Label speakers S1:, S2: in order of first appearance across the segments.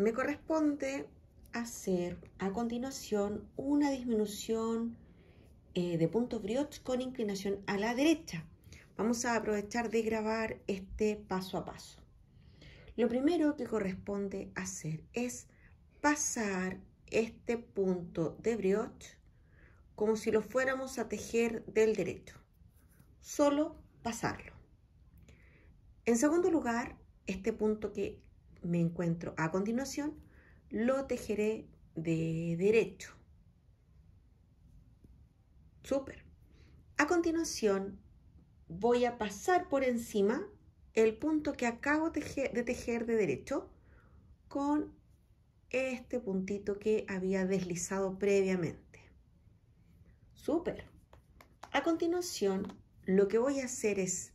S1: me corresponde hacer a continuación una disminución eh, de punto brioche con inclinación a la derecha. Vamos a aprovechar de grabar este paso a paso. Lo primero que corresponde hacer es pasar este punto de brioche como si lo fuéramos a tejer del derecho. Solo pasarlo. En segundo lugar, este punto que me encuentro a continuación, lo tejeré de derecho. Super! A continuación, voy a pasar por encima el punto que acabo de tejer de derecho con este puntito que había deslizado previamente. Super! A continuación, lo que voy a hacer es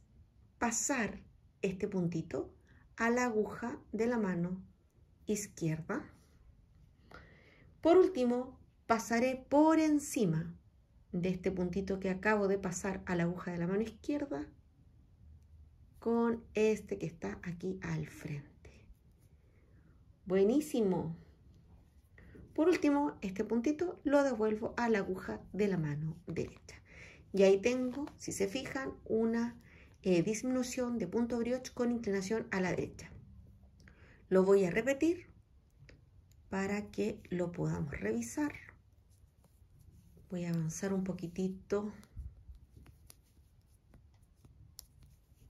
S1: pasar este puntito a la aguja de la mano izquierda. Por último, pasaré por encima de este puntito que acabo de pasar a la aguja de la mano izquierda con este que está aquí al frente. Buenísimo. Por último, este puntito lo devuelvo a la aguja de la mano derecha. Y ahí tengo, si se fijan, una eh, disminución de punto brioche con inclinación a la derecha. Lo voy a repetir para que lo podamos revisar. Voy a avanzar un poquitito.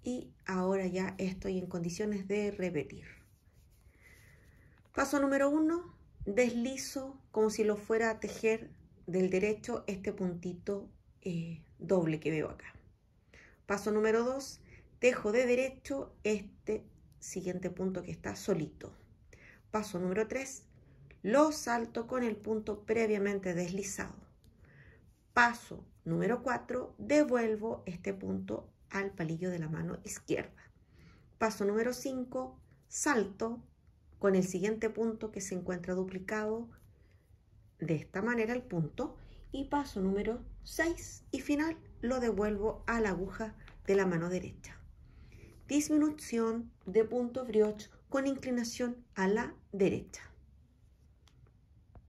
S1: Y ahora ya estoy en condiciones de repetir. Paso número uno, deslizo como si lo fuera a tejer del derecho este puntito eh, doble que veo acá. Paso número 2, tejo de derecho este siguiente punto que está solito. Paso número 3, lo salto con el punto previamente deslizado. Paso número 4, devuelvo este punto al palillo de la mano izquierda. Paso número 5, salto con el siguiente punto que se encuentra duplicado de esta manera el punto. Y paso número 6 y final, lo devuelvo a la aguja de la mano derecha. Disminución de punto brioche con inclinación a la derecha.